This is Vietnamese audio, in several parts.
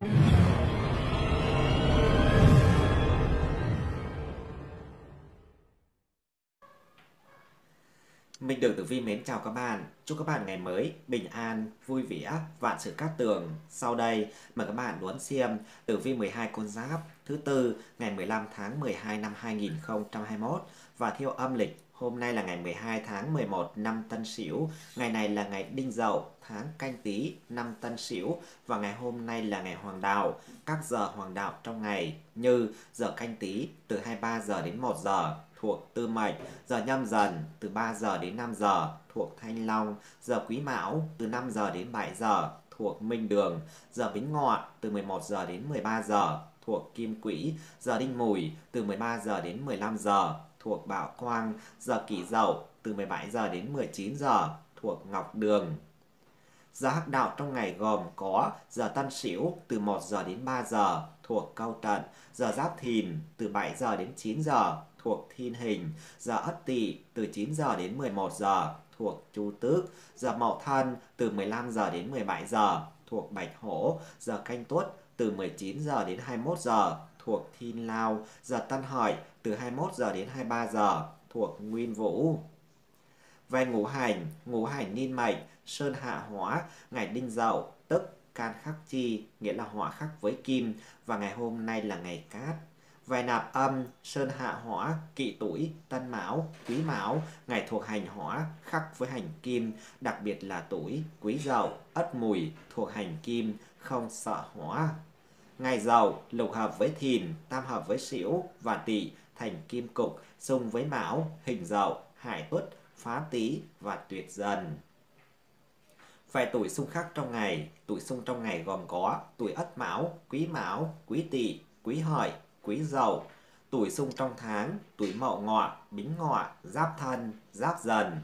Minh Đường Tử Vi mến chào các bạn. Chúc các bạn ngày mới bình an, vui vẻ, vạn sự cát tường. Sau đây, mời các bạn đón xem Tử Vi 12 con giáp thứ tư ngày 15 tháng 12 năm 2021 và theo âm lịch Hôm nay là ngày 12 tháng 11 năm Tân Sửu, ngày này là ngày Đinh Dậu, tháng Canh Tý năm Tân Sửu và ngày hôm nay là ngày Hoàng đạo. Các giờ Hoàng đạo trong ngày như giờ Canh Tý từ 23 giờ đến 1 giờ thuộc Tư Mệnh, giờ Nhâm Dần từ 3 giờ đến 5 giờ thuộc Thanh Long, giờ Quý Mão từ 5 giờ đến 7 giờ thuộc Minh Đường, giờ Bính Ngọ từ 11 giờ đến 13 giờ thuộc Kim Quỹ, giờ Đinh Mùi từ 13 giờ đến 15 giờ thuộc Bảo Quang giờ kỷ dậu từ 17 giờ đến 19 giờ thuộc Ngọc Đường. Giờ hắc đạo trong ngày gồm có giờ Tân Sửu từ 1 giờ đến 3 giờ thuộc cao Tận, giờ Giáp Thìn từ 7 giờ đến 9 giờ thuộc Thiên Hình, giờ Ất Tỵ từ 9 giờ đến 11 giờ thuộc Chu Tước, giờ Mậu Thân từ 15 giờ đến 17 giờ thuộc Bạch Hổ, giờ Canh Tuất từ 19 giờ đến 21 giờ thuộc Thiên Lao, giờ Tân Hợi từ 21 giờ đến 23 giờ thuộc Nguyên Vũ. Về ngũ hành, ngũ hành niên mệnh, sơn hạ hóa, ngày đinh dậu, tức can khắc chi, nghĩa là hỏa khắc với kim, và ngày hôm nay là ngày cát. Về nạp âm, sơn hạ hỏa, kỵ tuổi, tân mão, quý mão, ngày thuộc hành hỏa, khắc với hành kim, đặc biệt là tuổi, quý dậu, ất mùi, thuộc hành kim, không sợ hỏa ngày giàu, lục hợp với thìn, tam hợp với sửu và tỵ thành kim cục, xung với mão, hình dậu, hải tuất, phá tý và tuyệt dần. Vài tuổi xung khắc trong ngày, tuổi xung trong ngày gồm có tuổi ất mão, quý mão, quý tỵ, quý hợi, quý dậu. Tuổi xung trong tháng, tuổi mậu ngọ, bính ngọ, giáp thân, giáp dần.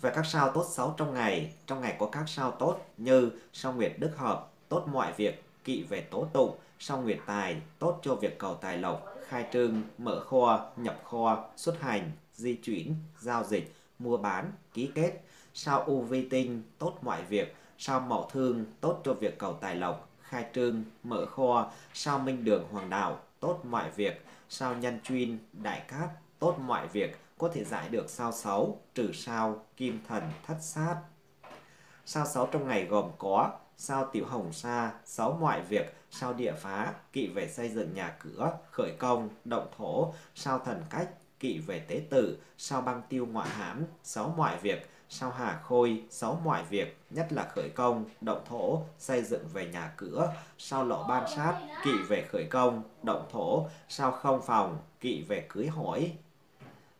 Về các sao tốt xấu trong ngày, trong ngày có các sao tốt như sao nguyệt đức hợp, tốt mọi việc, kỵ về tố tụng, song nguyệt tài, tốt cho việc cầu tài lộc, khai trương, mở kho, nhập kho, xuất hành, di chuyển, giao dịch, mua bán, ký kết. Sao u vi tinh, tốt mọi việc, sao mậu thương, tốt cho việc cầu tài lộc, khai trương, mở kho, sao minh đường hoàng đạo, tốt mọi việc, sao nhân chuyên, đại cát, tốt mọi việc, có thể giải được sao xấu trừ sao, kim thần, thất sát. Sao xấu trong ngày gồm có sao tiểu hồng sa, sáu mọi việc, sao địa phá, kỵ về xây dựng nhà cửa, khởi công, động thổ, sao thần cách, kỵ về tế tử, sao băng tiêu ngoại hãm, sáu mọi việc, sao hà khôi, sáu mọi việc, nhất là khởi công, động thổ, xây dựng về nhà cửa, sao lộ ban sát, kỵ về khởi công, động thổ, sao không phòng, kỵ về cưới hỏi.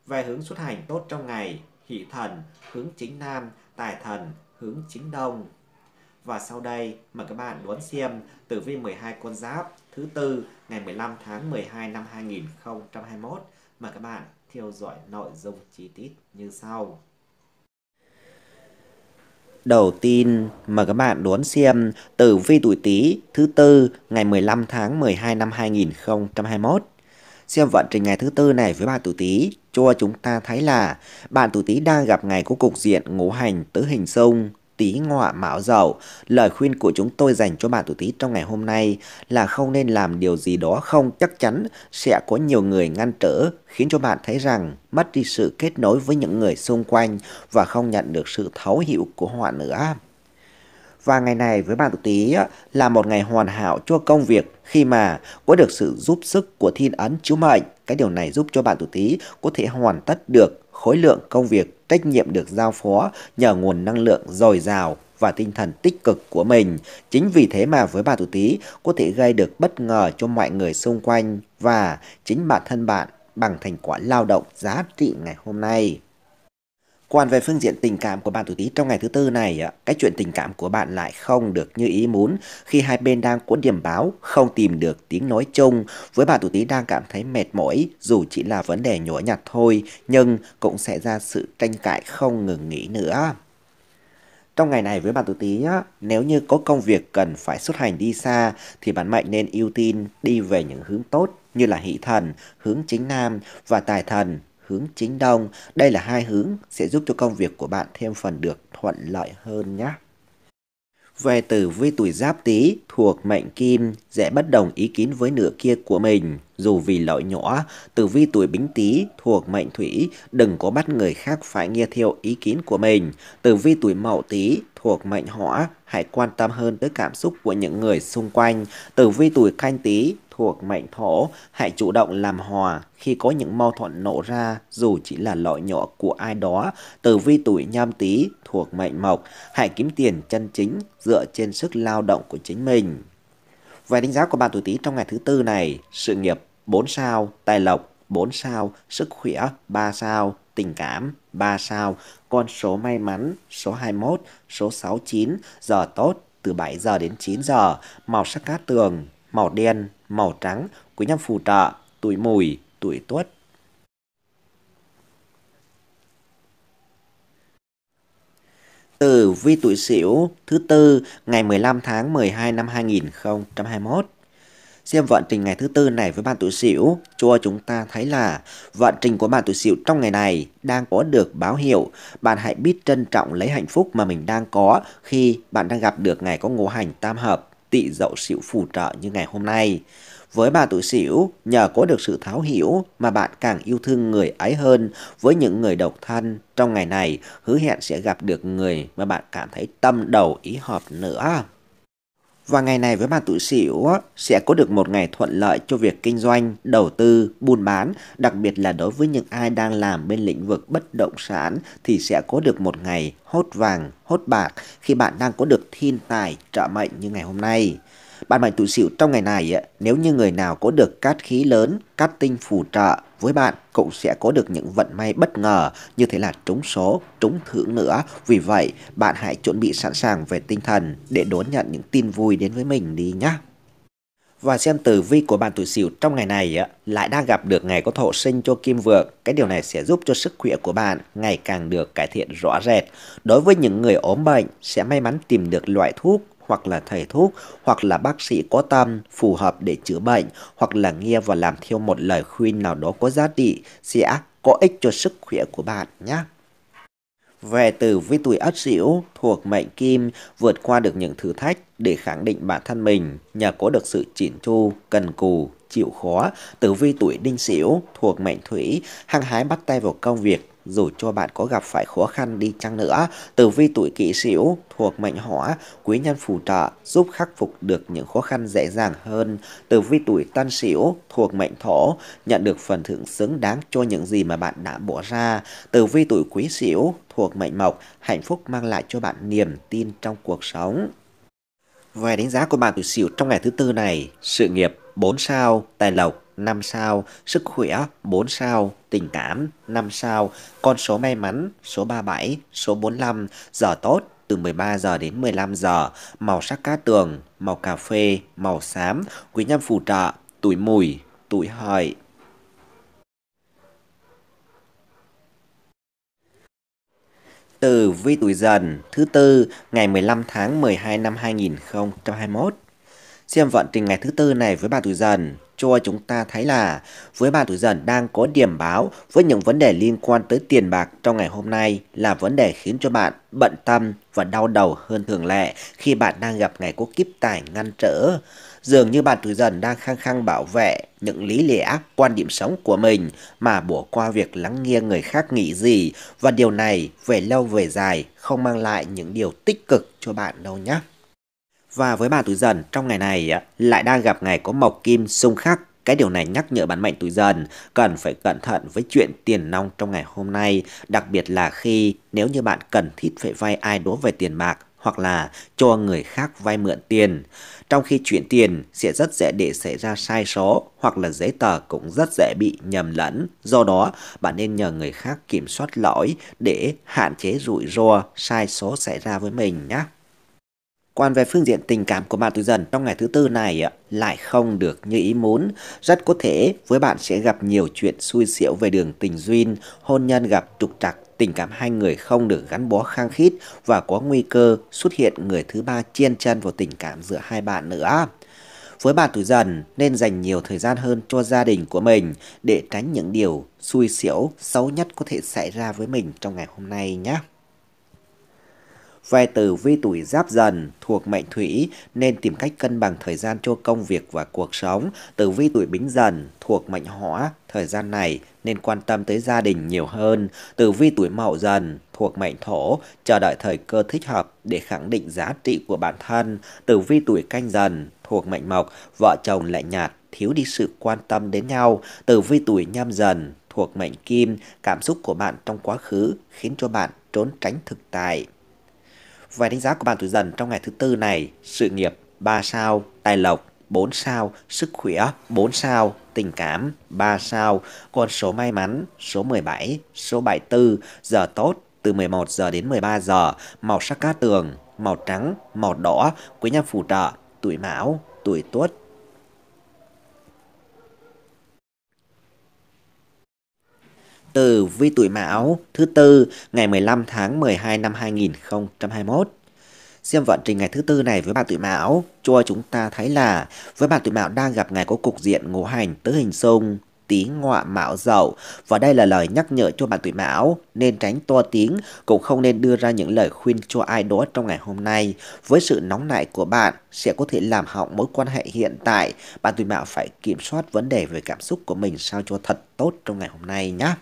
Về hướng xuất hành tốt trong ngày, hỷ thần, hướng chính nam, tài thần, hướng chính đông, và sau đây mời các bạn đón xem tử vi 12 con giáp thứ tư ngày 15 tháng 12 năm 2021. Mời các bạn theo dõi nội dung chi tiết như sau. Đầu tiên, mời các bạn đón xem tử vi tuổi Tý thứ tư ngày 15 tháng 12 năm 2021. Xem vận trình ngày thứ tư này với bạn tuổi Tý cho chúng ta thấy là bạn tuổi Tý đang gặp ngày có cục diện ngũ hành tứ hình xung tí ngọa mão dậu, lời khuyên của chúng tôi dành cho bạn tuổi tí trong ngày hôm nay là không nên làm điều gì đó không chắc chắn sẽ có nhiều người ngăn trở khiến cho bạn thấy rằng mất đi sự kết nối với những người xung quanh và không nhận được sự thấu hiểu của họ nữa. Và ngày này với bạn tuổi tí là một ngày hoàn hảo cho công việc khi mà có được sự giúp sức của thiên ấn chiếu mệnh. Cái điều này giúp cho bạn tuổi tí có thể hoàn tất được khối lượng công việc trách nhiệm được giao phó nhờ nguồn năng lượng dồi dào và tinh thần tích cực của mình. Chính vì thế mà với bà thủ Tý có thể gây được bất ngờ cho mọi người xung quanh và chính bản thân bạn bằng thành quả lao động giá trị ngày hôm nay. Còn về phương diện tình cảm của bạn tuổi Tý trong ngày thứ tư này, cái chuyện tình cảm của bạn lại không được như ý muốn khi hai bên đang có điểm báo, không tìm được tiếng nói chung. Với bạn tuổi Tý đang cảm thấy mệt mỏi, dù chỉ là vấn đề nhỏ nhặt thôi, nhưng cũng sẽ ra sự tranh cãi không ngừng nghỉ nữa. Trong ngày này với bạn tuổi Tý, nếu như có công việc cần phải xuất hành đi xa thì bạn mạnh nên ưu tiên đi về những hướng tốt như là hỷ thần, hướng chính nam và tài thần, hướng chính đông. Đây là hai hướng sẽ giúp cho công việc của bạn thêm phần được thuận lợi hơn nhé. Về tử vi tuổi giáp tý thuộc mệnh kim dễ bất đồng ý kiến với nửa kia của mình dù vì lợi nhỏ. Tử vi tuổi bính tý thuộc mệnh thủy đừng có bắt người khác phải nghe theo ý kiến của mình. Tử vi tuổi mậu tý thuộc mệnh hỏa hãy quan tâm hơn tới cảm xúc của những người xung quanh. Tử vi tuổi canh tý thuộc mệnh thổ, hãy chủ động làm hòa khi có những mâu thuẫn nổ ra dù chỉ là lỗi nhỏ của ai đó. Tử vi tuổi nhâm tý thuộc mệnh mộc, hãy kiếm tiền chân chính dựa trên sức lao động của chính mình. Về đánh giá của bạn tuổi tý trong ngày thứ tư này, sự nghiệp 4 sao, tài lộc 4 sao, sức khỏe 3 sao, tình cảm 3 sao, con số may mắn số 21, số 69, giờ tốt từ 7 giờ đến 9 giờ, màu sắc cát tường, màu đen, màu trắng của nhằm phù trợ tuổi mùi, tuổi tuất. Từ vi tuổi Sửu thứ tư ngày 15 tháng 12 năm 2021. Xem vận trình ngày thứ tư này với bạn tuổi Sửu, cho chúng ta thấy là vận trình của bạn tuổi Sửu trong ngày này đang có được báo hiệu. Bạn hãy biết trân trọng lấy hạnh phúc mà mình đang có khi bạn đang gặp được ngày có ngũ hành tam hợp tị dậu xỉu phù trợ như ngày hôm nay. Với bà tuổi xỉu, nhờ có được sự tháo hiểu mà bạn càng yêu thương người ấy hơn với những người độc thân. Trong ngày này, hứa hẹn sẽ gặp được người mà bạn cảm thấy tâm đầu ý hợp nữa. Và ngày này với bạn tuổi Sửu sẽ có được một ngày thuận lợi cho việc kinh doanh, đầu tư, buôn bán, đặc biệt là đối với những ai đang làm bên lĩnh vực bất động sản thì sẽ có được một ngày hốt vàng, hốt bạc khi bạn đang có được thiên tài trợ mệnh như ngày hôm nay. Bạn mệnh tuổi Sửu trong ngày này nếu như người nào có được cát khí lớn, cát tinh phù trợ với bạn, cũng sẽ có được những vận may bất ngờ như thế là trúng số, trúng thưởng nữa. Vì vậy, bạn hãy chuẩn bị sẵn sàng về tinh thần để đón nhận những tin vui đến với mình đi nhé và xem tử vi của bạn tuổi sửu trong ngày này lại đang gặp được ngày có thọ sinh cho kim vượng. Cái điều này sẽ giúp cho sức khỏe của bạn ngày càng được cải thiện rõ rệt. Đối với những người ốm bệnh sẽ may mắn tìm được loại thuốc hoặc là thầy thuốc, hoặc là bác sĩ có tâm, phù hợp để chữa bệnh, hoặc là nghe và làm theo một lời khuyên nào đó có giá trị, sẽ có ích cho sức khỏe của bạn nhé. Về từ với tuổi ất sửu thuộc mệnh kim vượt qua được những thử thách để khẳng định bản thân mình, nhờ có được sự chỉn chu, cần cù, chịu khó, tử vi tuổi đinh sửu thuộc mệnh thủy, hăng hái bắt tay vào công việc dù cho bạn có gặp phải khó khăn đi chăng nữa, tử vi tuổi kỷ sửu thuộc mệnh hỏa, quý nhân phù trợ giúp khắc phục được những khó khăn dễ dàng hơn. Tử vi tuổi tân sửu thuộc mệnh thổ, nhận được phần thưởng xứng đáng cho những gì mà bạn đã bỏ ra. Tử vi tuổi quý sửu thuộc mệnh mộc, hạnh phúc mang lại cho bạn niềm tin trong cuộc sống. Về đánh giá của bạn tuổi sửu trong ngày thứ tư này, sự nghiệp 4 sao, tài lộc 5 sao, sức khỏe 4 sao, tình cảm 5 sao, con số may mắn số 37, số 45, giờ tốt từ 13 giờ đến 15 giờ, màu sắc cá tường, màu cà phê, màu xám, quý nhân phù trợ, tuổi mùi, tuổi hợi. từ vi tuổi dần thứ tư ngày 15 tháng 12 năm 2021. Xem vận trình ngày thứ tư này với bà tuổi dần cho chúng ta thấy là với bà tuổi dần đang có điểm báo với những vấn đề liên quan tới tiền bạc trong ngày hôm nay là vấn đề khiến cho bạn bận tâm và đau đầu hơn thường lệ khi bạn đang gặp ngày có kiếp tài ngăn trở. Dường như bạn tuổi dần đang khăng khăng bảo vệ những lý lẽ quan điểm sống của mình mà bỏ qua việc lắng nghe người khác nghĩ gì và điều này về lâu về dài không mang lại những điều tích cực cho bạn đâu nhé. Và với bà tuổi dần, trong ngày này lại đang gặp ngày có mộc kim xung khắc. Cái điều này nhắc nhở bản mệnh tuổi dần cần phải cẩn thận với chuyện tiền nong trong ngày hôm nay, đặc biệt là khi nếu như bạn cần thiết phải vay ai đó về tiền bạc hoặc là cho người khác vay mượn tiền. Trong khi chuyển tiền sẽ rất dễ để xảy ra sai số hoặc là giấy tờ cũng rất dễ bị nhầm lẫn. Do đó, bạn nên nhờ người khác kiểm soát lỗi để hạn chế rủi ro sai số xảy ra với mình nhé. Còn về phương diện tình cảm của bạn tuổi dần trong ngày thứ tư này lại không được như ý muốn. Rất có thể với bạn sẽ gặp nhiều chuyện xui xẻo về đường tình duyên, hôn nhân gặp trục trặc, tình cảm hai người không được gắn bó khăng khít và có nguy cơ xuất hiện người thứ ba chen chân vào tình cảm giữa hai bạn nữa. Với bạn tuổi dần nên dành nhiều thời gian hơn cho gia đình của mình để tránh những điều xui xẻo xấu nhất có thể xảy ra với mình trong ngày hôm nay nhé. Về từ vi tuổi giáp dần thuộc mệnh thủy nên tìm cách cân bằng thời gian cho công việc và cuộc sống. Tử vi tuổi bính dần thuộc mệnh hỏa thời gian này nên quan tâm tới gia đình nhiều hơn. Tử vi tuổi mậu dần thuộc mệnh thổ chờ đợi thời cơ thích hợp để khẳng định giá trị của bản thân. Tử vi tuổi canh dần thuộc mệnh mộc vợ chồng lại nhạt thiếu đi sự quan tâm đến nhau. Tử vi tuổi nhâm dần thuộc mệnh kim, cảm xúc của bạn trong quá khứ khiến cho bạn trốn tránh thực tại. Và đánh giá của bạn tuổi dần trong ngày thứ tư này, sự nghiệp 3 sao, tài lộc 4 sao, sức khỏe 4 sao, tình cảm 3 sao, con số may mắn số 17, số 74, giờ tốt từ 11 giờ đến 13 giờ, màu sắc cát tường, màu trắng, màu đỏ, quý nhân phù trợ, tuổi mão, tuổi tuất, từ vi tuổi Mão thứ tư ngày 15 tháng 12 năm 2021. Xem vận trình ngày thứ tư này với bạn tuổi Mão cho chúng ta thấy là với bạn tuổi Mão đang gặp ngày có cục diện ngũ hành tứ hình xung tí ngọa mão dậu và đây là lời nhắc nhở cho bạn tuổi mão nên tránh to tiếng cũng không nên đưa ra những lời khuyên cho ai đó trong ngày hôm nay với sự nóng nảy của bạn sẽ có thể làm hỏng mối quan hệ hiện tại bạn tuổi mão phải kiểm soát vấn đề về cảm xúc của mình sao cho thật tốt trong ngày hôm nay nhé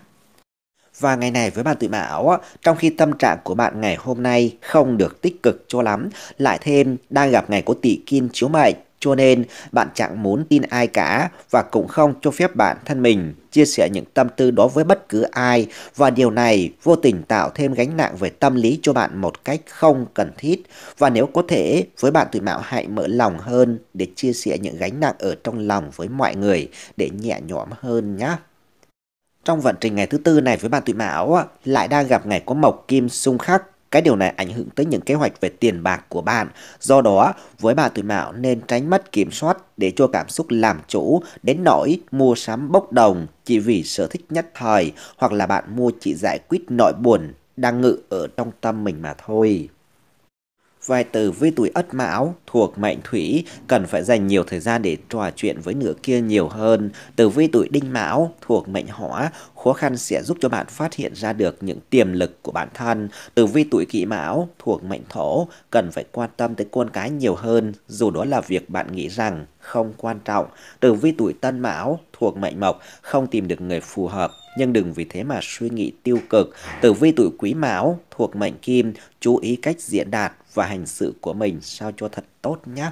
và ngày này với bạn tuổi mão, trong khi tâm trạng của bạn ngày hôm nay không được tích cực cho lắm, lại thêm đang gặp ngày có tỷ kim chiếu mệnh, cho nên bạn chẳng muốn tin ai cả và cũng không cho phép bản thân mình chia sẻ những tâm tư đó với bất cứ ai và điều này vô tình tạo thêm gánh nặng về tâm lý cho bạn một cách không cần thiết và nếu có thể với bạn tuổi mão hãy mở lòng hơn để chia sẻ những gánh nặng ở trong lòng với mọi người để nhẹ nhõm hơn nhé. Trong vận trình ngày thứ tư này với bạn tuổi mão lại đang gặp ngày có mộc kim xung khắc. Cái điều này ảnh hưởng tới những kế hoạch về tiền bạc của bạn. Do đó, với bạn tuổi mão nên tránh mất kiểm soát để cho cảm xúc làm chủ đến nỗi mua sắm bốc đồng chỉ vì sở thích nhất thời hoặc là bạn mua chỉ giải quyết nỗi buồn đang ngự ở trong tâm mình mà thôi. Vài từ với tuổi ất mão thuộc mệnh thủy cần phải dành nhiều thời gian để trò chuyện với nửa kia nhiều hơn. Từ với tuổi đinh mão thuộc mệnh hỏa khó khăn sẽ giúp cho bạn phát hiện ra được những tiềm lực của bản thân. Từ vi tuổi kỷ mão thuộc mệnh thổ cần phải quan tâm tới con cái nhiều hơn dù đó là việc bạn nghĩ rằng không quan trọng. Từ vi tuổi tân mão thuộc mệnh mộc không tìm được người phù hợp nhưng đừng vì thế mà suy nghĩ tiêu cực. Tử vi tuổi quý mão thuộc mệnh kim, chú ý cách diễn đạt và hành sự của mình sao cho thật tốt nhé.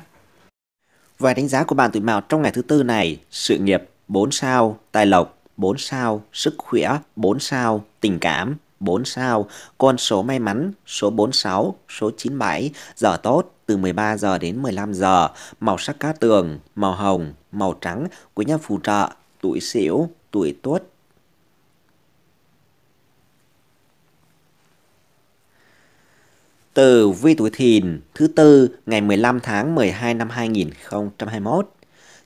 Vài đánh giá của bạn tuổi mão trong ngày thứ tư này, sự nghiệp 4 sao, tài lộc 4 sao, sức khỏe 4 sao, tình cảm 4 sao, con số may mắn số 46, số 97, giờ tốt từ 13 giờ đến 15 giờ, màu sắc cá tường, màu hồng, màu trắng của nhà phù trợ, tuổi Sửu, tuổi Tuất, từ vi tuổi thìn thứ tư ngày 15 tháng 12 năm 2021.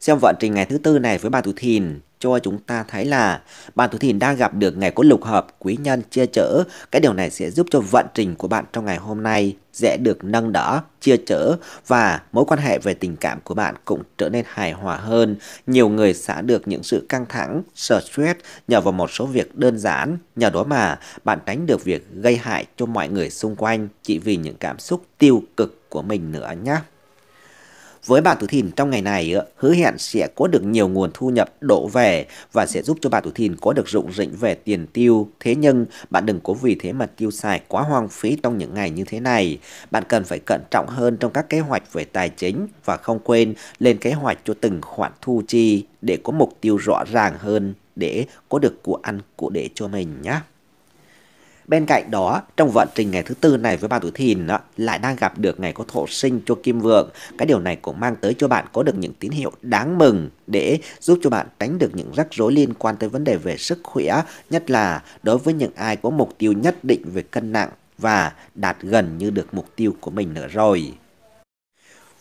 Xem vận trình ngày thứ tư này với bà tuổi thìn cho chúng ta thấy là bạn tuổi thìn đang gặp được ngày có lục hợp quý nhân chia chở. Cái điều này sẽ giúp cho vận trình của bạn trong ngày hôm nay dễ được nâng đỡ, chia chở và mối quan hệ về tình cảm của bạn cũng trở nên hài hòa hơn. Nhiều người xả được những sự căng thẳng, stress nhờ vào một số việc đơn giản. Nhờ đó mà bạn tránh được việc gây hại cho mọi người xung quanh chỉ vì những cảm xúc tiêu cực của mình nữa nhé. Với bà tuổi Thìn trong ngày này ờ, hứa hẹn sẽ có được nhiều nguồn thu nhập đổ về và sẽ giúp cho bà tuổi Thìn có được rụng rỉnh về tiền tiêu. Thế nhưng bạn đừng có vì thế mà tiêu xài quá hoang phí trong những ngày như thế này. Bạn cần phải cẩn trọng hơn trong các kế hoạch về tài chính và không quên lên kế hoạch cho từng khoản thu chi để có mục tiêu rõ ràng hơn để có được của ăn của để cho mình nhé. Bên cạnh đó, trong vận trình ngày thứ tư này với ba tuổi thìn đó, lại đang gặp được ngày có thổ sinh cho kim vượng. Cái điều này cũng mang tới cho bạn có được những tín hiệu đáng mừng để giúp cho bạn tránh được những rắc rối liên quan tới vấn đề về sức khỏe, nhất là đối với những ai có mục tiêu nhất định về cân nặng và đạt gần như được mục tiêu của mình nữa rồi.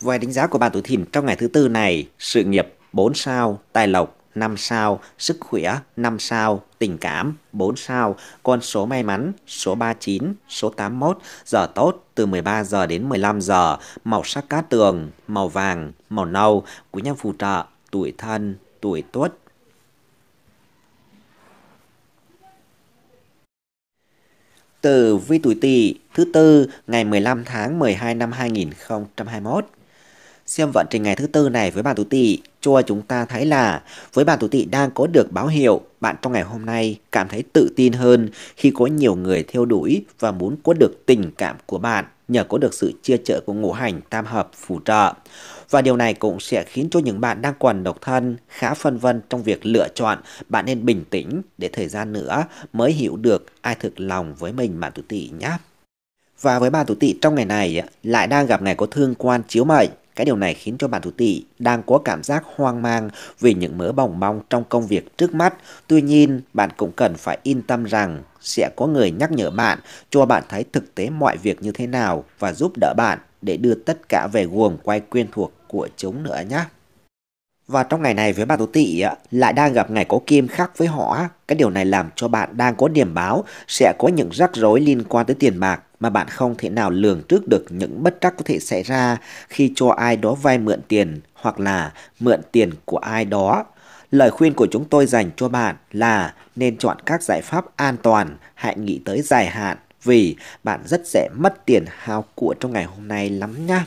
Về đánh giá của bạn tuổi thìn trong ngày thứ tư này, sự nghiệp 4 sao, tài lộc 5 sao, sức khỏe 5 sao, tình cảm 4 sao, con số may mắn số 39, số 81, giờ tốt từ 13 giờ đến 15 giờ, màu sắc cát tường, màu vàng, màu nâu, quý nhân phù trợ, tuổi thân, tuổi tuất. từ vi tuổi Tỵ thứ tư ngày 15 tháng 12 năm 2021 xem vận trình ngày thứ tư này với bạn tuổi tỵ cho chúng ta thấy là với bạn tuổi tỵ đang có được báo hiệu bạn trong ngày hôm nay cảm thấy tự tin hơn khi có nhiều người theo đuổi và muốn có được tình cảm của bạn nhờ có được sự chia trợ của ngũ hành tam hợp phù trợ. Và điều này cũng sẽ khiến cho những bạn đang còn độc thân khá phân vân trong việc lựa chọn. Bạn nên bình tĩnh để thời gian nữa mới hiểu được ai thực lòng với mình bạn tuổi tỵ nhé. Và với bạn tuổi tỵ trong ngày này lại đang gặp ngày có thương quan chiếu mệnh cái điều này khiến cho bạn thủ tỷ đang có cảm giác hoang mang về những mớ bỏng mong trong công việc trước mắt. Tuy nhiên, bạn cũng cần phải yên tâm rằng sẽ có người nhắc nhở bạn, cho bạn thấy thực tế mọi việc như thế nào và giúp đỡ bạn để đưa tất cả về guồng quay quen thuộc của chúng nữa nhé. Và trong ngày này với bà Tú Tị lại đang gặp ngày có kim khắc với họ. Cái điều này làm cho bạn đang có điểm báo sẽ có những rắc rối liên quan tới tiền bạc mà bạn không thể nào lường trước được những bất trắc có thể xảy ra khi cho ai đó vay mượn tiền hoặc là mượn tiền của ai đó. Lời khuyên của chúng tôi dành cho bạn là nên chọn các giải pháp an toàn, hãy nghĩ tới dài hạn vì bạn rất dễ mất tiền hao của trong ngày hôm nay lắm nhá.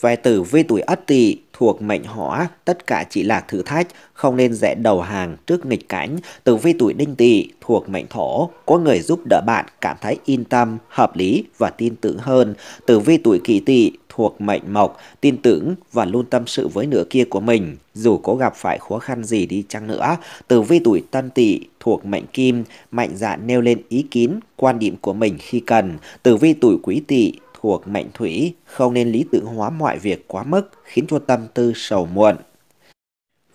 Về tử vi tuổi Ất Tỵ thuộc mệnh hỏa, tất cả chỉ là thử thách, không nên dễ đầu hàng trước nghịch cảnh. Tử vi tuổi đinh tỵ thuộc mệnh thổ, có người giúp đỡ bạn cảm thấy yên tâm, hợp lý và tin tưởng hơn. Tử vi tuổi kỷ tỵ thuộc mệnh mộc, tin tưởng và luôn tâm sự với nửa kia của mình, dù có gặp phải khó khăn gì đi chăng nữa. Tử vi tuổi tân tỵ thuộc mệnh kim, mạnh dạn nêu lên ý kiến, quan điểm của mình khi cần. Tử vi tuổi quý tỵ cuộc mệnh thủy, không nên lý tưởng hóa mọi việc quá mức, khiến cho tâm tư sầu muộn.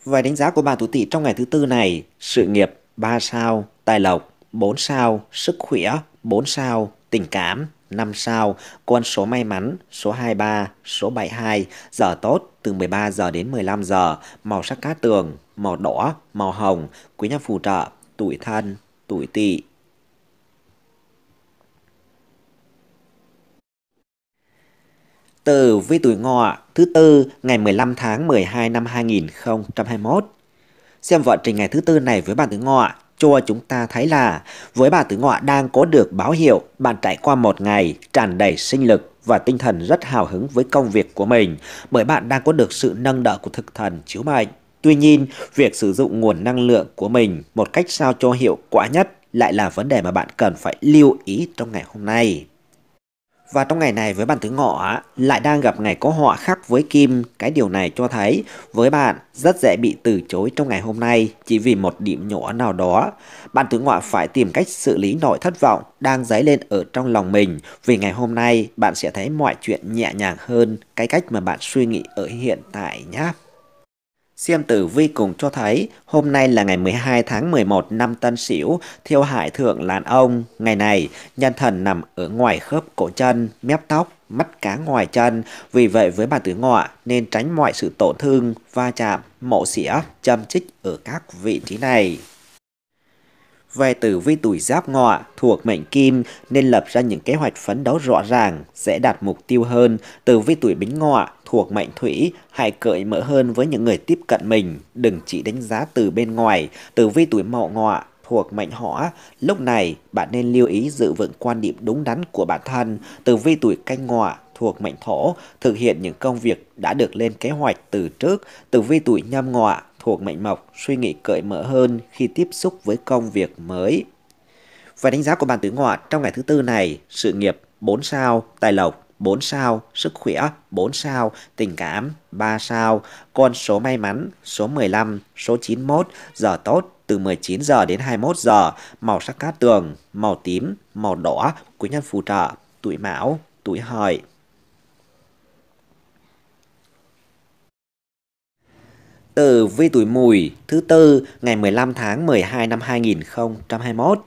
Vài đánh giá của bà tuổi tỵ trong ngày thứ tư này, sự nghiệp 3 sao, tài lộc 4 sao, sức khỏe 4 sao, tình cảm 5 sao, con số may mắn số 23, số 72, giờ tốt từ 13 giờ đến 15 giờ, màu sắc cát tường, màu đỏ, màu hồng, quý nhân phù trợ, tuổi thân, tuổi tỵ. từ vi tuổi ngọ thứ tư ngày 15 tháng 12 năm 2021. Xem vận trình ngày thứ tư này với bạn tuổi ngọ cho chúng ta thấy là với bạn tuổi ngọ đang có được báo hiệu bạn trải qua một ngày tràn đầy sinh lực và tinh thần rất hào hứng với công việc của mình bởi bạn đang có được sự nâng đỡ của thực thần chiếu mệnh. Tuy nhiên, việc sử dụng nguồn năng lượng của mình một cách sao cho hiệu quả nhất lại là vấn đề mà bạn cần phải lưu ý trong ngày hôm nay. Và trong ngày này với bạn Tử Ngọ lại đang gặp ngày có họa khắc với Kim, cái điều này cho thấy với bạn rất dễ bị từ chối trong ngày hôm nay chỉ vì một điểm nhỏ nào đó. Bạn Tử Ngọ phải tìm cách xử lý nỗi thất vọng đang dấy lên ở trong lòng mình vì ngày hôm nay bạn sẽ thấy mọi chuyện nhẹ nhàng hơn cái cách mà bạn suy nghĩ ở hiện tại nhé. Xem tử vi cùng cho thấy, hôm nay là ngày 12 tháng 11 năm Tân Sửu, thiêu hại thượng làn ông. Ngày này, nhân thần nằm ở ngoài khớp cổ chân, mép tóc, mắt cá ngoài chân. Vì vậy với bà tử ngọ nên tránh mọi sự tổn thương, va chạm, mổ xỉa, châm chích ở các vị trí này. Về tử vi tuổi giáp ngọ thuộc mệnh kim nên lập ra những kế hoạch phấn đấu rõ ràng, sẽ đạt mục tiêu hơn. Tử vi tuổi bính ngọ thuộc mệnh thủy, hãy cởi mở hơn với những người tiếp cận mình, đừng chỉ đánh giá từ bên ngoài, tử vi tuổi mậu ngọ thuộc mệnh hỏa, lúc này bạn nên lưu ý giữ vững quan điểm đúng đắn của bản thân, tử vi tuổi canh ngọ thuộc mệnh thổ, thực hiện những công việc đã được lên kế hoạch từ trước, tử vi tuổi nhâm ngọ thuộc mệnh mộc, suy nghĩ cởi mở hơn khi tiếp xúc với công việc mới. Và đánh giá của bạn tử ngọ trong ngày thứ tư này, sự nghiệp 4 sao, tài lộc 4 sao, sức khỏe 4 sao, tình cảm 3 sao, con số may mắn số 15, số 91, giờ tốt từ 19 giờ đến 21 giờ, màu sắc cát tường, màu tím, màu đỏ, quý nhân phù trợ, tuổi mão, tuổi hợi. từ vi tuổi mùi thứ tư ngày 15 tháng 12 năm 2021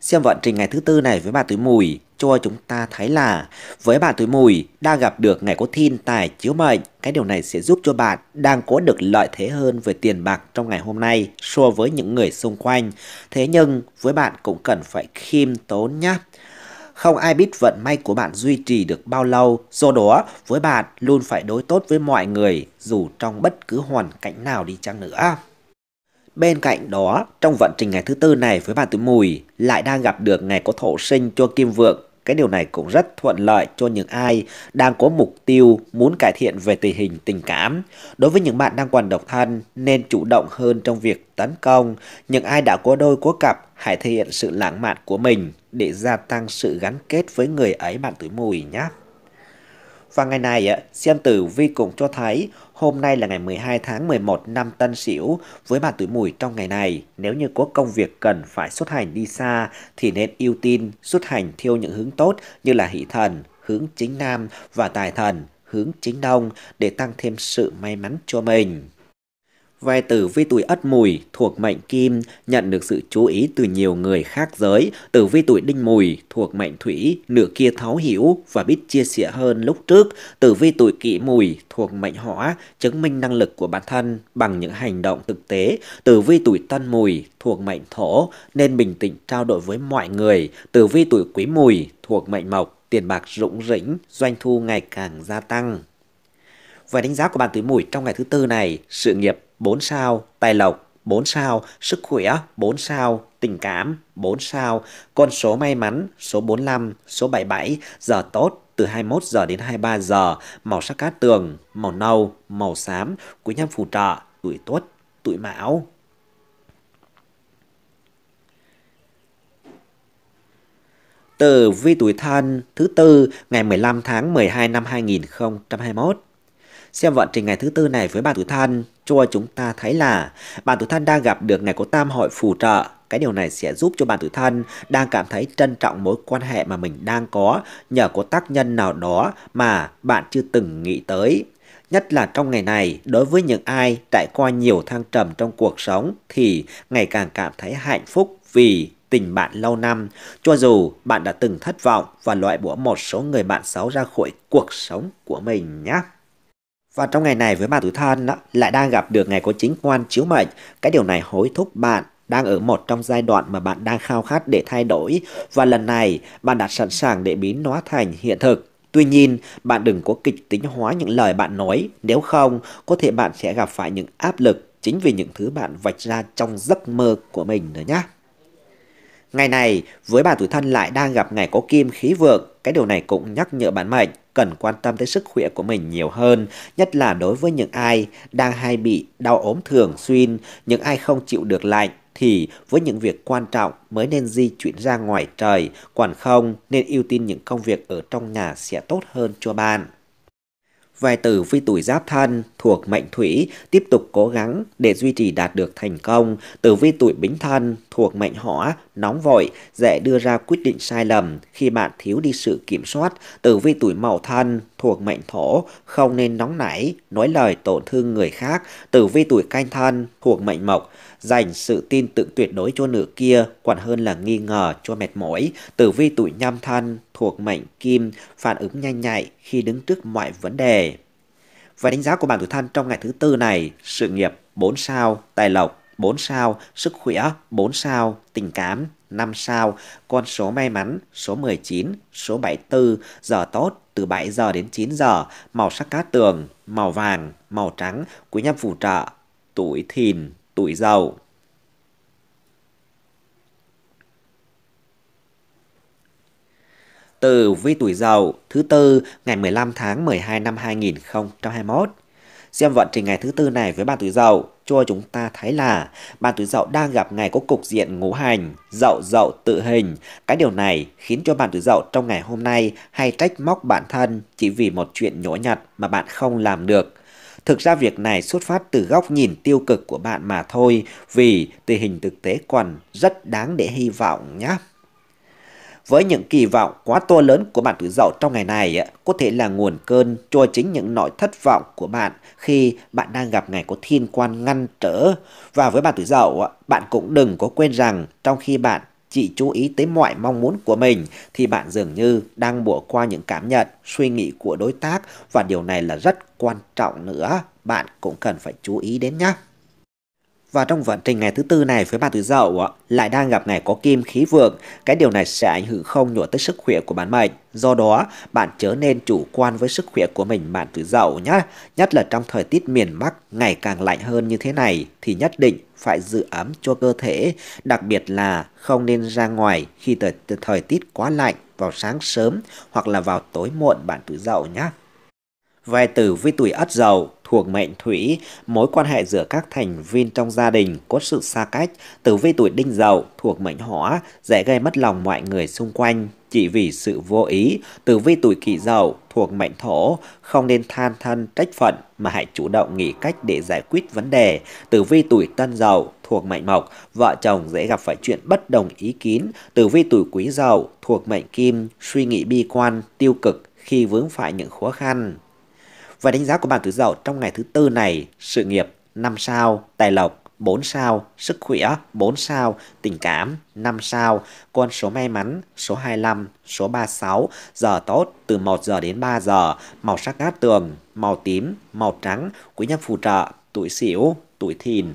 Xem vận trình ngày thứ tư này với bà tuổi mùi cho chúng ta thấy là với bạn tuổi mùi đang gặp được ngày có thiên tài chiếu mệnh, cái điều này sẽ giúp cho bạn đang có được lợi thế hơn về tiền bạc trong ngày hôm nay so với những người xung quanh. Thế nhưng với bạn cũng cần phải khiêm tốn nhé. Không ai biết vận may của bạn duy trì được bao lâu, do đó với bạn luôn phải đối tốt với mọi người dù trong bất cứ hoàn cảnh nào đi chăng nữa. Bên cạnh đó, trong vận trình ngày thứ tư này với bạn tuổi mùi lại đang gặp được ngày có thổ sinh cho kim vượng. Cái điều này cũng rất thuận lợi cho những ai đang có mục tiêu muốn cải thiện về tình hình tình cảm. Đối với những bạn đang còn độc thân nên chủ động hơn trong việc tấn công. Những ai đã có đôi có cặp hãy thể hiện sự lãng mạn của mình để gia tăng sự gắn kết với người ấy bạn tuổi mùi nhé. Và ngày này, xem tử vi cũng cho thấy Hôm nay là ngày 12 tháng 11 năm Tân Sửu, với bà tuổi mùi trong ngày này, nếu như có công việc cần phải xuất hành đi xa thì nên ưu tiên xuất hành theo những hướng tốt như là hỷ thần, hướng chính nam và tài thần, hướng chính đông để tăng thêm sự may mắn cho mình. Vai tử vi tuổi ất mùi thuộc mệnh kim nhận được sự chú ý từ nhiều người khác giới. Tử vi tuổi đinh mùi thuộc mệnh thủy nửa kia thấu hiểu và biết chia sẻ hơn lúc trước. Tử vi tuổi kỷ mùi thuộc mệnh hỏa chứng minh năng lực của bản thân bằng những hành động thực tế. Tử vi tuổi tân mùi thuộc mệnh thổ nên bình tĩnh trao đổi với mọi người. Tử vi tuổi quý mùi thuộc mệnh mộc tiền bạc rủng rỉnh doanh thu ngày càng gia tăng. Và đánh giá của bạn tuổi mùi trong ngày thứ tư này, sự nghiệp 4 sao, tài lộc 4 sao, sức khỏe 4 sao, tình cảm 4 sao, con số may mắn số 45, số 77, giờ tốt từ 21 giờ đến 23 giờ, màu sắc cát tường, màu nâu, màu xám, quý nhân phù trợ, tuổi tuất, tuổi mão. từ vi tuổi thân thứ tư ngày 15 tháng 12 năm 2021. Xem vận trình ngày thứ tư này với bà tuổi Than, cho chúng ta thấy là bà tuổi Than đang gặp được ngày có tam hội phù trợ. Cái điều này sẽ giúp cho bạn tuổi Than đang cảm thấy trân trọng mối quan hệ mà mình đang có nhờ có tác nhân nào đó mà bạn chưa từng nghĩ tới. Nhất là trong ngày này, đối với những ai trải qua nhiều thăng trầm trong cuộc sống thì ngày càng cảm thấy hạnh phúc vì tình bạn lâu năm, cho dù bạn đã từng thất vọng và loại bỏ một số người bạn xấu ra khỏi cuộc sống của mình nhé. Và trong ngày này với bạn tuổi thân lại đang gặp được ngày có chính quan chiếu mệnh. Cái điều này hối thúc bạn đang ở một trong giai đoạn mà bạn đang khao khát để thay đổi và lần này bạn đã sẵn sàng để biến nó thành hiện thực. Tuy nhiên, bạn đừng có kịch tính hóa những lời bạn nói, nếu không, có thể bạn sẽ gặp phải những áp lực chính vì những thứ bạn vạch ra trong giấc mơ của mình nữa nhé. Ngày này, với bạn tuổi thân lại đang gặp ngày có kim khí vượng, cái điều này cũng nhắc nhở bạn mệnh cần quan tâm tới sức khỏe của mình nhiều hơn, nhất là đối với những ai đang hay bị đau ốm thường xuyên, những ai không chịu được lạnh thì với những việc quan trọng mới nên di chuyển ra ngoài trời, còn không nên ưu tiên những công việc ở trong nhà sẽ tốt hơn cho bạn. Vài tử vi tuổi giáp thân thuộc mệnh thủy tiếp tục cố gắng để duy trì đạt được thành công. Tử vi tuổi bính thân thuộc mệnh hỏa nóng vội dễ đưa ra quyết định sai lầm khi bạn thiếu đi sự kiểm soát Tử vi tuổi mậu thân thuộc mệnh thổ, không nên nóng nảy, nói lời tổn thương người khác, tử vi tuổi canh thân thuộc mệnh mộc, dành sự tin tưởng tuyệt đối cho nửa kia còn hơn là nghi ngờ cho mệt mỏi, tử vi tuổi nhâm thân thuộc mệnh kim, phản ứng nhanh nhạy khi đứng trước mọi vấn đề. Và đánh giá của bạn tuổi thân trong ngày thứ tư này, sự nghiệp 4 sao, tài lộc 4 sao, sức khỏe 4 sao, tình cảm 5 sao, con số may mắn số 19, số 74, giờ tốt từ 7 giờ đến 9 giờ, màu sắc cát tường, màu vàng, màu trắng, quý nhân phù trợ, tuổi thìn, tuổi dậu. Từ vi tuổi dậu thứ tư ngày 15 tháng 12 năm 2021. Xem vận trình ngày thứ tư này với bạn tuổi dậu cho chúng ta thấy là bạn tuổi dậu đang gặp ngày có cục diện ngũ hành, dậu dậu tự hình. Cái điều này khiến cho bạn tuổi dậu trong ngày hôm nay hay trách móc bản thân chỉ vì một chuyện nhỏ nhặt mà bạn không làm được. Thực ra việc này xuất phát từ góc nhìn tiêu cực của bạn mà thôi, vì tình hình thực tế còn rất đáng để hy vọng nhé với những kỳ vọng quá to lớn của bạn tuổi dậu trong ngày này có thể là nguồn cơn cho chính những nỗi thất vọng của bạn khi bạn đang gặp ngày có thiên quan ngăn trở. Và với bạn tuổi dậu, bạn cũng đừng có quên rằng trong khi bạn chỉ chú ý tới mọi mong muốn của mình thì bạn dường như đang bỏ qua những cảm nhận, suy nghĩ của đối tác và điều này là rất quan trọng nữa. Bạn cũng cần phải chú ý đến nhé. Và trong vận trình ngày thứ tư này với bạn tuổi dậu lại đang gặp ngày có kim khí vượng, cái điều này sẽ ảnh hưởng không nhỏ tới sức khỏe của bản mệnh. Do đó, bạn chớ nên chủ quan với sức khỏe của mình bạn tuổi dậu nhé. Nhất là trong thời tiết miền Bắc ngày càng lạnh hơn như thế này thì nhất định phải giữ ấm cho cơ thể, đặc biệt là không nên ra ngoài khi thời, thời tiết quá lạnh vào sáng sớm hoặc là vào tối muộn bạn tuổi dậu nhé. Về từ với tuổi ất dậu thuộc mệnh thủy, mối quan hệ giữa các thành viên trong gia đình có sự xa cách, tử vi tuổi đinh dậu thuộc mệnh hỏa dễ gây mất lòng mọi người xung quanh chỉ vì sự vô ý, tử vi tuổi kỷ dậu thuộc mệnh thổ, không nên than thân trách phận mà hãy chủ động nghĩ cách để giải quyết vấn đề. Tử vi tuổi tân dậu thuộc mệnh mộc, vợ chồng dễ gặp phải chuyện bất đồng ý kiến. Tử vi tuổi quý dậu thuộc mệnh kim, suy nghĩ bi quan, tiêu cực khi vướng phải những khó khăn. Và đánh giá của bạn tứ dậu trong ngày thứ tư này, sự nghiệp 5 sao, tài lộc 4 sao, sức khỏe 4 sao, tình cảm 5 sao, con số may mắn số 25, số 36, giờ tốt từ 1 giờ đến 3 giờ, màu sắc cát tường, màu tím, màu trắng, quý nhân phù trợ, tuổi xỉu, tuổi thìn.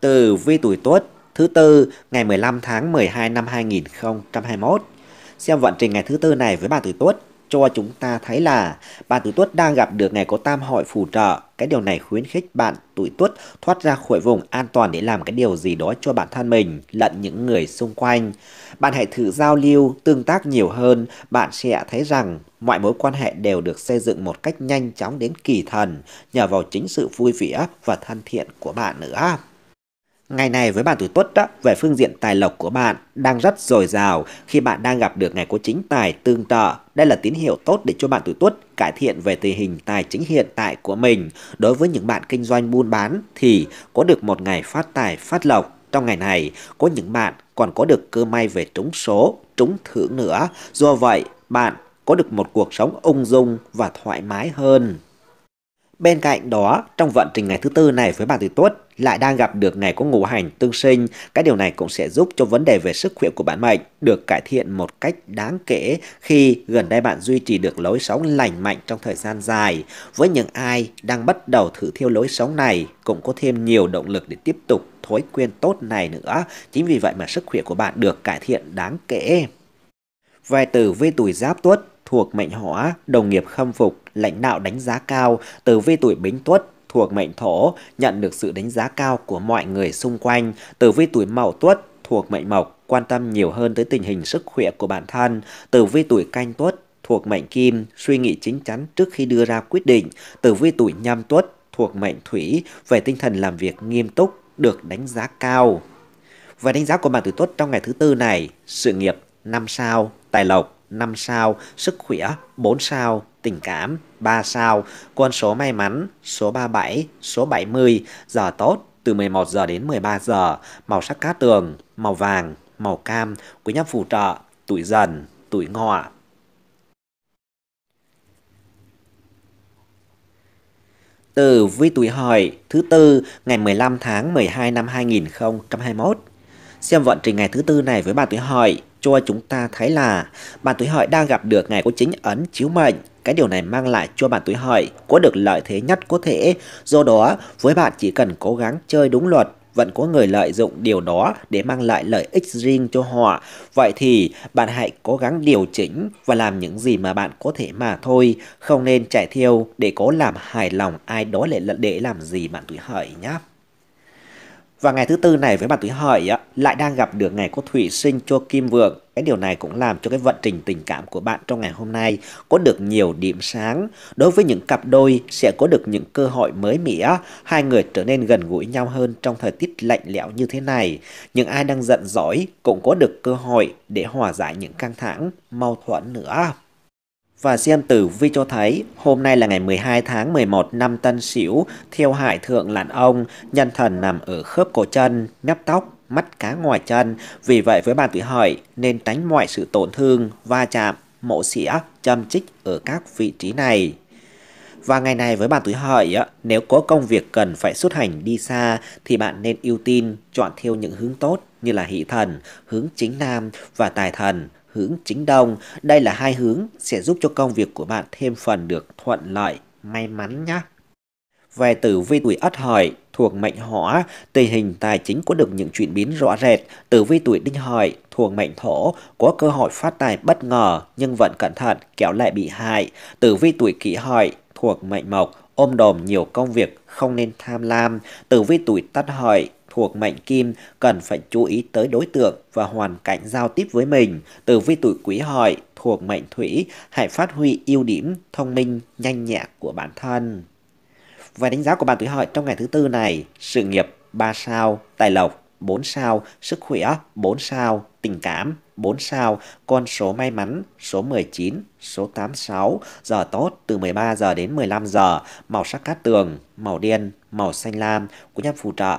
Từ vi tuổi tuất thứ tư ngày 15 tháng 12 năm 2021 Xem vận trình ngày thứ tư này với bà Tử Tuất cho chúng ta thấy là bà Tử Tuất đang gặp được ngày có tam hội phù trợ. Cái điều này khuyến khích bạn tuổi Tuất thoát ra khỏi vùng an toàn để làm cái điều gì đó cho bản thân mình, lẫn những người xung quanh. Bạn hãy thử giao lưu, tương tác nhiều hơn, bạn sẽ thấy rằng mọi mối quan hệ đều được xây dựng một cách nhanh chóng đến kỳ thần nhờ vào chính sự vui vẻ và thân thiện của bạn nữa. Ngày này với bạn tuổi tuất đó, về phương diện tài lộc của bạn đang rất dồi dào khi bạn đang gặp được ngày có chính tài tương trợ. Đây là tín hiệu tốt để cho bạn tuổi tuất cải thiện về tình hình tài chính hiện tại của mình. Đối với những bạn kinh doanh buôn bán thì có được một ngày phát tài phát lộc. Trong ngày này, có những bạn còn có được cơ may về trúng số, trúng thưởng nữa. Do vậy, bạn có được một cuộc sống ung dung và thoải mái hơn. Bên cạnh đó, trong vận trình ngày thứ tư này với bạn tuổi tuất, lại đang gặp được ngày có ngũ hành tương sinh, cái điều này cũng sẽ giúp cho vấn đề về sức khỏe của bản mệnh được cải thiện một cách đáng kể khi gần đây bạn duy trì được lối sống lành mạnh trong thời gian dài. Với những ai đang bắt đầu thử theo lối sống này cũng có thêm nhiều động lực để tiếp tục thói quen tốt này nữa. Chính vì vậy mà sức khỏe của bạn được cải thiện đáng kể. Vài từ vi tuổi giáp tuất thuộc mệnh hỏa, đồng nghiệp khâm phục, lãnh đạo đánh giá cao, Từ vi tuổi bính tuất thuộc mệnh thổ nhận được sự đánh giá cao của mọi người xung quanh. Tử vi tuổi mậu tuất thuộc mệnh mộc quan tâm nhiều hơn tới tình hình sức khỏe của bản thân. Tử vi tuổi canh tuất thuộc mệnh kim suy nghĩ chính chắn trước khi đưa ra quyết định. Tử vi tuổi nhâm tuất thuộc mệnh thủy về tinh thần làm việc nghiêm túc được đánh giá cao. Và đánh giá của bạn tuổi tuất trong ngày thứ tư này, sự nghiệp 5 sao, tài lộc 5 sao, sức khỏe 4 sao tình cảm, 3 sao, quân số may mắn, số 37, số 70, giờ tốt, từ 11 giờ đến 13 giờ, màu sắc cát tường, màu vàng, màu cam, quý nhân phù trợ, tuổi dần, tuổi ngọ. Từ vi tuổi hợi thứ tư ngày 15 tháng 12 năm 2021. Xem vận trình ngày thứ tư này với bạn tuổi hợi cho chúng ta thấy là bạn tuổi hợi đang gặp được ngày có chính ấn chiếu mệnh cái điều này mang lại cho bạn tuổi Hợi có được lợi thế nhất có thể, do đó với bạn chỉ cần cố gắng chơi đúng luật vẫn có người lợi dụng điều đó để mang lại lợi ích riêng cho họ. Vậy thì bạn hãy cố gắng điều chỉnh và làm những gì mà bạn có thể mà thôi, không nên chạy theo để cố làm hài lòng ai đó để làm gì bạn tuổi hợi nhé. Và ngày thứ tư này với bạn tuổi hợi á, lại đang gặp được ngày cô thủy sinh cho kim vượng. Cái điều này cũng làm cho cái vận trình tình cảm của bạn trong ngày hôm nay có được nhiều điểm sáng. Đối với những cặp đôi sẽ có được những cơ hội mới mẻ, hai người trở nên gần gũi nhau hơn trong thời tiết lạnh lẽo như thế này. Những ai đang giận dỗi cũng có được cơ hội để hòa giải những căng thẳng, mâu thuẫn nữa. Và xem tử vi cho thấy, hôm nay là ngày 12 tháng 11 năm Tân Sửu, theo hại Thượng lạn Ông, nhân thần nằm ở khớp cổ chân, nắp tóc, mắt cá ngoài chân. Vì vậy với bạn tuổi hợi nên tránh mọi sự tổn thương, va chạm, mộ xỉa, châm chích ở các vị trí này. Và ngày này với bạn tuổi hợi, nếu có công việc cần phải xuất hành đi xa thì bạn nên ưu tiên chọn theo những hướng tốt như là hỷ thần, hướng chính nam và tài thần hướng chính đông. Đây là hai hướng sẽ giúp cho công việc của bạn thêm phần được thuận lợi, may mắn nhé. Về tử vi tuổi Ất Hợi thuộc mệnh Hỏa, tình hình tài chính có được những chuyển biến rõ rệt. Tử vi tuổi Đinh Hợi thuộc mệnh Thổ có cơ hội phát tài bất ngờ nhưng vẫn cẩn thận kéo lại bị hại. Tử vi tuổi Kỷ Hợi thuộc mệnh Mộc ôm đồm nhiều công việc không nên tham lam. Tử vi tuổi Tân Hợi thuộc mệnh kim cần phải chú ý tới đối tượng và hoàn cảnh giao tiếp với mình. từ vi tuổi quý hợi thuộc mệnh thủy, hãy phát huy ưu điểm, thông minh, nhanh nhẹn của bản thân. Và đánh giá của bạn tuổi hợi trong ngày thứ tư này, sự nghiệp 3 sao, tài lộc 4 sao, sức khỏe 4 sao, tình cảm 4 sao, con số may mắn số 19, số 86, giờ tốt từ 13 giờ đến 15 giờ, màu sắc cát tường, màu đen, màu xanh lam của nhà phù trợ